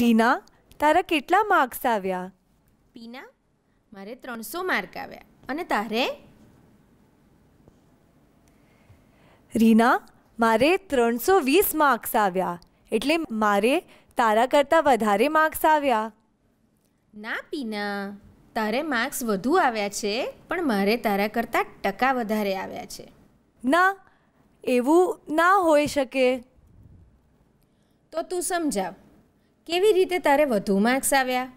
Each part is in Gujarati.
રીના તારા કેટલા માર્ક્સ આવ્યા પીના મારે ત્રણસો માર્ક આવ્યા અને તારે રીના મારે ત્રણસો વીસ માર્ક્સ આવ્યા એટલે મારે તારા કરતાં વધારે માર્ક્સ આવ્યા ના પીના તારે માર્ક્સ વધુ આવ્યા છે પણ મારે તારા કરતાં ટકા વધારે આવ્યા છે ના એવું ના હોઈ શકે તો તું સમજાવ કેવી રીતે તારે વધુ માર્ક્સ આવ્યા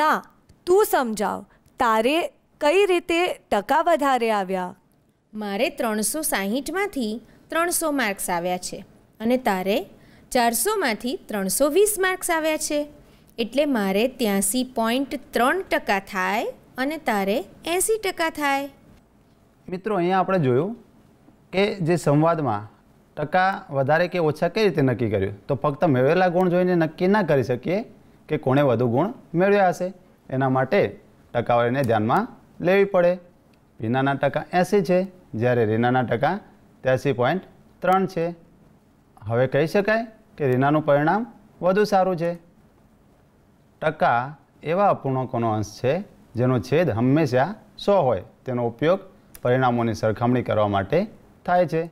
ના તું સમજાવ તારે કઈ રીતે ટકા વધારે આવ્યા મારે ત્રણસો સાહીઠમાંથી ત્રણસો માર્ક્સ આવ્યા છે અને તારે ચારસોમાંથી ત્રણસો વીસ માર્ક્સ આવ્યા છે એટલે મારે ત્યાંસી પોઈન્ટ ત્રણ ટકા થાય અને તારે એંસી ટકા થાય મિત્રો અહીંયા આપણે જોયું કે જે સંવાદમાં ટકા વધારે કે ઓછા કઈ રીતે નક્કી કર્યું તો ફક્ત મેળવેલા ગુણ જોઈને નક્કી ના કરી શકીએ કે કોણે વધુ ગુણ મેળવ્યા હશે એના માટે ટકાવારીને ધ્યાનમાં લેવી પડે રીનાના ટકા એંસી છે જ્યારે રીનાના ટકા ત્યાસી પોઈન્ટ ત્રણ છે હવે કહી શકાય કે રીનાનું પરિણામ વધુ સારું છે ટકા એવા અપૂર્ણકોનો અંશ છે જેનો છેદ હંમેશા સો હોય તેનો ઉપયોગ પરિણામોની સરખામણી કરવા માટે થાય છે